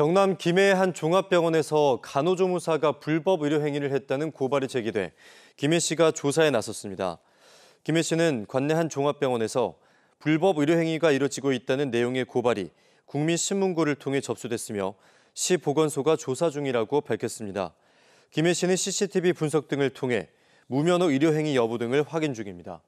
경남 김해의 한 종합병원에서 간호조무사가 불법 의료 행위를 했다는 고발이 제기돼 김해 씨가 조사에 나섰습니다. 김해 씨는 관내 한 종합병원에서 불법 의료 행위가 이뤄지고 있다는 내용의 고발이 국민신문고를 통해 접수됐으며 시 보건소가 조사 중이라고 밝혔습니다. 김해 씨는 CCTV 분석 등을 통해 무면허 의료 행위 여부 등을 확인 중입니다.